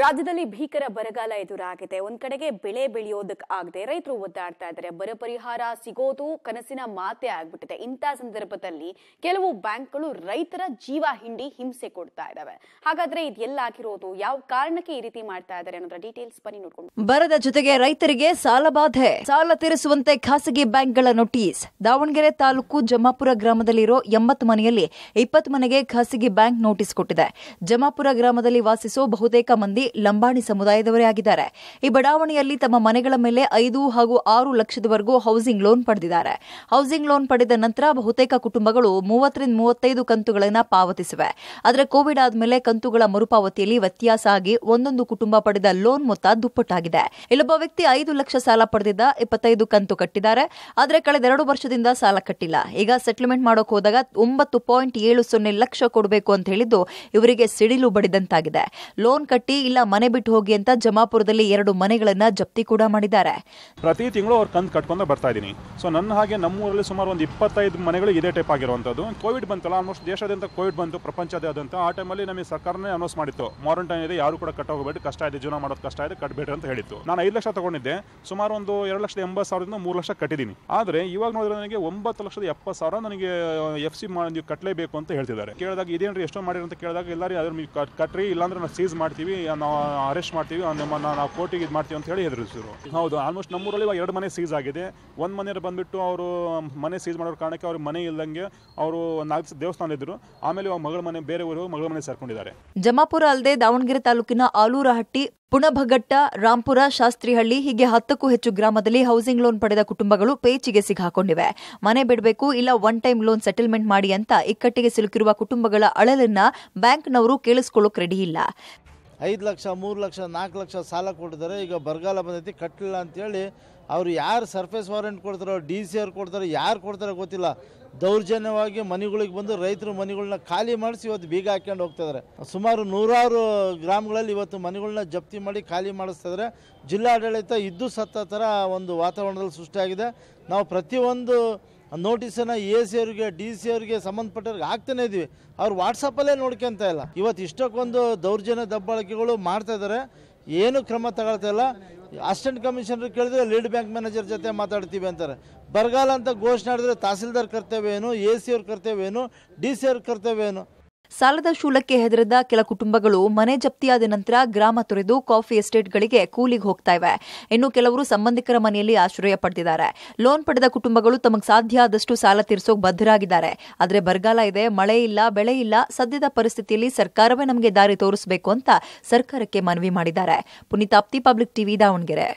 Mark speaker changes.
Speaker 1: ರಾಜ್ಯದಲ್ಲಿ ಭೀಕರ ಬರಗಾಲ ಎದುರಾಗಿದೆ ಒಂದ್ ಕಡೆಗೆ ಬೆಳೆ ಬೆಳೆಯೋದಕ್ ಆಗದೆ ರೈತರು ಒದ್ದಾಡ್ತಾ ಇದ್ದಾರೆ ಬರ ಪರಿಹಾರ ಸಿಗೋದು ಕನಸಿನ ಮಾತೆ ಆಗ್ಬಿಟ್ಟಿದೆ ಇಂಥ ಸಂದರ್ಭದಲ್ಲಿ ಕೆಲವು ಬ್ಯಾಂಕ್ಗಳು ರೈತರ ಜೀವ ಹಿಂಡಿ ಹಿಂಸೆ ಕೊಡ್ತಾ ಇದಾವೆ ಹಾಗಾದ್ರೆ ಇದೆಲ್ಲ ಆಗಿರೋದು ಯಾವ ಕಾರಣಕ್ಕೆ ಈ ರೀತಿ ಮಾಡ್ತಾ ಇದ್ದಾರೆ ಅನ್ನೋದ್ರ ಡೀಟೇಲ್ಸ್ ಬನ್ನಿ ನೋಡ್ಕೊಂಡು ಬರದ ಜೊತೆಗೆ ರೈತರಿಗೆ ಸಾಲ ಬಾಧೆ ಸಾಲ ತೀರಿಸುವಂತೆ ಖಾಸಗಿ ಗಳ ನೋಟಿಸ್ ದಾವಣಗೆರೆ ತಾಲೂಕು ಜಮಾಪುರ ಗ್ರಾಮದಲ್ಲಿರೋ ಎಂಬತ್ ಮನೆಯಲ್ಲಿ ಇಪ್ಪತ್ತು ಮನೆಗೆ ಖಾಸಗಿ ಬ್ಯಾಂಕ್ ನೋಟಿಸ್ ಕೊಟ್ಟಿದೆ ಜಮಾಪುರ ಗ್ರಾಮದಲ್ಲಿ ವಾಸಿಸೋ ಬಹುತೇಕ ಮಂದಿ ಲಂಬಾಣಿ ಸಮುದಾಯದವರೇ ಆಗಿದ್ದಾರೆ ಈ ಬಡಾವಣೆಯಲ್ಲಿ ತಮ್ಮ ಮನೆಗಳ ಮೇಲೆ ಐದು ಹಾಗೂ ಆರು ಲಕ್ಷದವರೆಗೂ ಹೌಸಿಂಗ್ ಲೋನ್ ಪಡೆದಿದ್ದಾರೆ ಹೌಸಿಂಗ್ ಲೋನ್ ಪಡೆದ ನಂತರ ಬಹುತೇಕ ಕುಟುಂಬಗಳು ಮೂವತ್ತರಿಂದ ಮೂವತ್ತೈದು ಕಂತುಗಳನ್ನು ಪಾವತಿಸಿವೆ ಆದರೆ ಕೋವಿಡ್ ಆದಮೇಲೆ ಕಂತುಗಳ ಮರುಪಾವತಿಯಲ್ಲಿ ವ್ಯತ್ಯಾಸ ಆಗಿ ಒಂದೊಂದು ಕುಟುಂಬ ಪಡೆದ ಲೋನ್ ಮೊತ್ತ ದುಪ್ಪಟ್ಟಾಗಿದೆ ಇಲ್ಲೊಬ್ಬ ವ್ಯಕ್ತಿ ಐದು ಲಕ್ಷ ಸಾಲ ಪಡೆದಿದ್ದ ಇಪ್ಪತ್ತೈದು ಕಂತು ಕಟ್ಟಿದ್ದಾರೆ ಆದರೆ ಎರಡು ವರ್ಷದಿಂದ ಸಾಲ ಕಟ್ಟಿಲ್ಲ ಈಗ ಸೆಟ್ಲ್ಮೆಂಟ್ ಮಾಡೋಕೆ ಹೋದಾಗ ಒಂಬತ್ತು ಪಾಯಿಂಟ್ ಏಳು ಸೊನ್ನೆ ಲಕ್ಷ ಕೊಡಬೇಕು ಅಂತ ಹೇಳಿದ್ದು ಇವರಿಗೆ ಸಿಡಿಲು ಬಡಿದಂತಾಗಿದೆ ಲೋನ್ ಕಟ್ಟಿ ಇಲ್ಲ ಮನೆ ಬಿಟ್ಟು ಹೋಗಿ ಅಂತ ಜಮಾಪುರದಲ್ಲಿ ಎರಡು ಮನೆಗಳನ್ನ ಜಪ್ತಿ ಕೂಡ ಮಾಡಿದ್ದಾರೆ
Speaker 2: ಪ್ರತಿ ತಿಂಗಳು ಅವ್ರು ಕಂತ್ ಕಟ್ಕೊಂಡು ಬರ್ತಾ ಇದ್ದೀನಿ ಸೊ ನನ್ನ ಹಾಗೆ ನಮ್ಮೂರಲ್ಲಿ ಸುಮಾರು ಒಂದು ಇಪ್ಪತ್ತೈದು ಮನೆಗಳು ಇದೇ ಟೈಪ್ ಆಗಿರುವಂಥದ್ದು ಕೋವಿಡ್ ಬಂತಲ್ಲ ಆಲ್ಮೋಸ್ಟ್ ದೇಶಾದ್ಯಂತ ಕೋವಿಡ್ ಬಂತು ಪ್ರಪಂಚದಾದ್ಯಂತ ಆ ಟೈಮಲ್ಲಿ ನಮಗೆ ಸರ್ಕಾರನೇ ಅನೌನ್ಸ್ ಮಾಡಿತ್ತು ಕ್ವಾರಂಟೈನ್ ಇದೆ ಯಾರು ಕೂಡ ಕಟ್ಟ ಕಷ್ಟ ಇದೆ ಜೀವನ ಮಾಡೋದು ಕಷ್ಟ ಇದೆ ಕಟ್ಟಬೇಡ್ರಿ ಅಂತ ಹೇಳಿತ್ತು ನಾನು ಐದು ಲಕ್ಷ ತಗೊಂಡಿದ್ದೆ ಸುಮಾರು ಒಂದು ಎರಡು ಲಕ್ಷದ ಎಂಬತ್ತು ಸಾವಿರದಿಂದ ಮೂರು ಲಕ್ಷ ಕಟ್ಟಿದ್ದೀನಿ ಆದರೆ ಇವಾಗ ನೋಡಿದ್ರೆ ನನಗೆ ಒಂಬತ್ತು ಲಕ್ಷದ ಎಪ್ಪತ್ತು ಸಾವಿರ ನನಗೆ ಎಫ್ ಸಿ ನೀವು ಕಟ್ಟಲೇಬೇಕು ಅಂತ ಹೇಳ್ತಿದ್ದಾರೆ ಕೇಳಿದಾಗ ಇದೇನ್ರಿ ಎಷ್ಟೋ ಮಾಡಿರಿ ಅಂತ ಕೇಳಿದಾಗ ಎಲ್ಲರೂ ಅದ್ರ ಕಟ್ಟ್ರಿ ಇಲ್ಲಾಂದ್ರೆ ನಾವು ಸೀಸ್ ಮಾಡ್ತೀವಿ ನಾವು ಅರೆಸ್ಟ್ ಮಾಡ್ತೀವಿ ನಿಮ್ಮನ್ನು ನಾವು ಕೋರ್ಟಿಗೆ ಇದು ಮಾಡ್ತೀವಿ ಅಂತ ಹೇಳಿ ಹೆದರಿಸಿದ್ರು ಹೌದು ಆಲ್ಮೋಸ್ಟ್ ನಮ್ಮೂರಲ್ಲಿ ಇವಾಗ ಎರಡು ಮನೆ ಸೀಸ್ ಆಗಿದೆ ಒಂದು ಮನೆಯವ್ರು ಬಂದುಬಿಟ್ಟು ಅವರು ಮನೆ ಸೀಸ್ ಮಾಡೋ ಕಾರಣಕ್ಕೆ ಅವ್ರ ಮನೆ ಇಲ್ಲದಂಗೆ ಅವರು ನಾಲ್ಕು ದೇವಸ್ಥಾನ ಇದ್ದರು ಆಮೇಲೆ ಇವಾಗ ಮಗಳ ಮನೆ ಬೇರೆ ಊರು ಮಗಳ ಮನೆ ಸೇರ್ಕೊಂಡಿದ್ದಾರೆ
Speaker 1: ಜಮಾಪುರ ಅಲ್ಲದೆ ದಾವಣಗೆರೆ ತಾಲೂಕಿನ ಆಲೂರಹಟ್ಟಿ ಪುಣಭಗಟ್ಟ ರಾಂಪುರ ಶಾಸ್ತ್ರಿಹಳ್ಳಿ ಹೀಗೆ ಹತ್ತಕ್ಕೂ ಹೆಚ್ಚು ಗ್ರಾಮದಲ್ಲಿ ಹೌಸಿಂಗ್ ಲೋನ್ ಪಡೆದ ಕುಟುಂಬಗಳು ಪೇಚಿಗೆ ಸಿಗಾಕೊಂಡಿವೆ ಮನೆ ಬಿಡಬೇಕು ಇಲ್ಲ ಒನ್ ಟೈಮ್ ಲೋನ್ ಸೆಟಲ್ಮೆಂಟ್ ಮಾಡಿ ಅಂತ ಇಕ್ಕಟ್ಟಿಗೆ ಸಿಲುಕಿರುವ ಕುಟುಂಬಗಳ ಅಳಲನ್ನ ಬ್ಯಾಂಕ್ನವರು ಕೇಳಿಸ್ಕೊಳ್ಳೋಕ್ ರೆಡಿ ಇಲ್ಲ
Speaker 3: ಐದು ಲಕ್ಷ ಮೂರು ಲಕ್ಷ ನಾಲ್ಕು ಲಕ್ಷ ಸಾಲ ಕೊಟ್ಟಿದ್ದಾರೆ ಈಗ ಬರಗಾಲ ಬಂದೈತಿ ಕಟ್ಟಲಿಲ್ಲ ಅಂತೇಳಿ ಅವ್ರು ಯಾರು ಸರ್ಫೇಸ್ ವಾರೆಂಟ್ ಕೊಡ್ತಾರೋ ಡಿ ಸಿ ಅವ್ರು ಕೊಡ್ತಾರೋ ಯಾರು ಕೊಡ್ತಾರೋ ಗೊತ್ತಿಲ್ಲ ದೌರ್ಜನ್ಯವಾಗಿ ಮನೆಗಳಿಗೆ ಬಂದು ರೈತರು ಮನೆಗಳನ್ನ ಖಾಲಿ ಮಾಡಿಸಿ ಇವತ್ತು ಬೀಗ ಹಾಕ್ಕೊಂಡು ಹೋಗ್ತಾಯಿದ್ದಾರೆ ಸುಮಾರು ನೂರಾರು ಗ್ರಾಮಗಳಲ್ಲಿ ಇವತ್ತು ಮನೆಗಳನ್ನ ಜಪ್ತಿ ಮಾಡಿ ಖಾಲಿ ಮಾಡಿಸ್ತಾ ಇದ್ದಾರೆ ಜಿಲ್ಲಾಡಳಿತ ಇದ್ದು ಸತ್ತ ಥರ ಒಂದು ವಾತಾವರಣದಲ್ಲಿ ಸೃಷ್ಟಿಯಾಗಿದೆ ನಾವು ಪ್ರತಿಯೊಂದು ಆ ನೋಟಿಸನ್ನು ಎ ಸಿ ಅವ್ರಿಗೆ ಡಿ ಸಿ ಅವ್ರಿಗೆ ಸಂಬಂಧಪಟ್ಟವ್ರಿಗೆ ಹಾಕ್ತಾನೆ ಇದ್ದೀವಿ ಅವ್ರು ವಾಟ್ಸಪ್ಪಲ್ಲೇ ನೋಡ್ಕೊಂತ ಇಲ್ಲ ಇವತ್ತು ಇಷ್ಟಕ್ಕೊಂದು ದೌರ್ಜನ್ಯ ದಬ್ಬಾಳಿಕೆಗಳು ಮಾಡ್ತಾ ಇದ್ದಾರೆ ಏನು ಕ್ರಮ ತಗೊಳ್ತಾ ಇಲ್ಲ ಅಸಿಸ್ಟೆಂಟ್ ಕಮಿಷನರ್ ಕೇಳಿದ್ರೆ ಲೀಡ್ ಬ್ಯಾಂಕ್ ಮ್ಯಾನೇಜರ್ ಜೊತೆ ಮಾತಾಡ್ತೀವಿ ಅಂತಾರೆ ಬರಗಾಲ ಅಂತ ಘೋಷಣೆ ಮಾಡಿದ್ರೆ ತಹಸೀಲ್ದಾರ್ ಕರ್ತವ್ಯ ಏನು ಎ ಸಿ ಅವ್ರ ಕರ್ತವ್ಯ ಏನು ಡಿ ಸಿ ಅವ್ರ ಕರ್ತವ್ಯ ಏನು
Speaker 1: ಸಾಲದ ಶೂಲಕ್ಕೆ ಹೆದರಿದ ಕೆಲ ಕುಟುಂಬಗಳು ಮನೆ ಜಪ್ತಿಯಾದ ನಂತರ ಗ್ರಾಮ ತೊರೆದು ಕಾಫಿ ಎಸ್ಟೇಟ್ಗಳಿಗೆ ಕೂಲಿಗೆ ಹೋಗ್ತಾ ಇವೆ ಇನ್ನು ಕೆಲವರು ಸಂಬಂಧಿಕರ ಮನೆಯಲ್ಲಿ ಆಶ್ರಯ ಪಡೆದಿದ್ದಾರೆ ಲೋನ್ ಪಡೆದ ಕುಟುಂಬಗಳು ತಮಗೆ ಸಾಧ್ಯ ಆದಷ್ಟು ಸಾಲ ತೀರಿಸೋಕೆ ಬದ್ಧರಾಗಿದ್ದಾರೆ ಆದರೆ ಬರಗಾಲ ಇದೆ ಮಳೆ ಇಲ್ಲ ಬೆಳೆ ಇಲ್ಲ ಸದ್ಯದ ಪರಿಸ್ಥಿತಿಯಲ್ಲಿ ಸರ್ಕಾರವೇ ನಮಗೆ ದಾರಿ ತೋರಿಸಬೇಕು ಅಂತ ಸರ್ಕಾರಕ್ಕೆ ಮನವಿ ಮಾಡಿದ್ದಾರೆ ಪುನೀತಾಪ್ತಿ ಪಬ್ಲಿಕ್ ಟಿವಿ ದಾವಣಗೆರೆ